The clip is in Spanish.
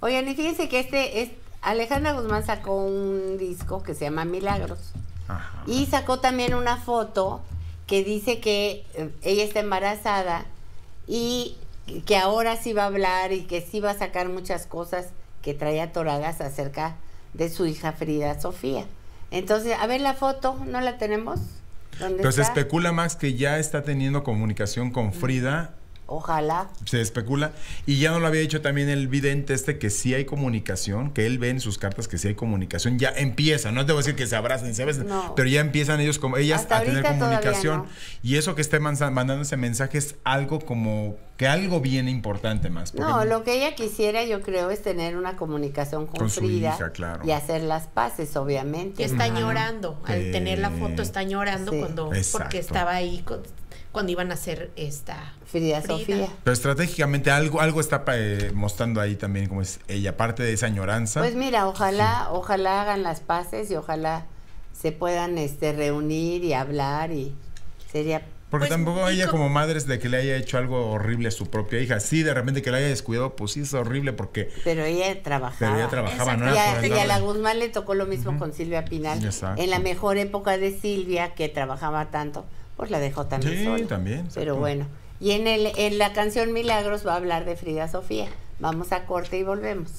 Oigan, y fíjense que este, es, Alejandra Guzmán sacó un disco que se llama Milagros. Y sacó también una foto que dice que eh, ella está embarazada y que ahora sí va a hablar y que sí va a sacar muchas cosas que traía atoradas acerca de su hija Frida Sofía. Entonces, a ver la foto, ¿no la tenemos? ¿Dónde especula, más que ya está teniendo comunicación con mm. Frida Ojalá. Se especula. Y ya no lo había dicho también el vidente este que sí hay comunicación, que él ve en sus cartas que sí hay comunicación. Ya empieza, no te voy a decir que se abracen, se besan, pero ya empiezan ellos como ellas a tener comunicación. Y eso que esté mandando ese mensaje es algo como que algo bien importante más. No, lo que ella quisiera yo creo es tener una comunicación con, y hacer las paces, obviamente. Está llorando, al tener la foto está llorando cuando porque estaba ahí con, cuando iban a hacer esta Frida, Sofía. Pero estratégicamente algo, algo está eh, mostrando ahí también como es ella, aparte de esa añoranza. Pues mira, ojalá, ojalá hagan las paces y ojalá se puedan este reunir y hablar y, Sería porque pues, tampoco ella como madre es de que le haya hecho algo horrible a su propia hija. Sí, de repente que la haya descuidado, pues sí es horrible porque... Pero ella trabajaba. ella trabajaba, y, a, la Guzmán le tocó lo mismo con Silvia Pinal. Exacto. En la mejor época de Silvia, que trabajaba tanto, pues la dejó también sí, también. Pero bueno. Y en, el, en la canción Milagros va a hablar de Frida Sofía. Vamos a corte y volvemos.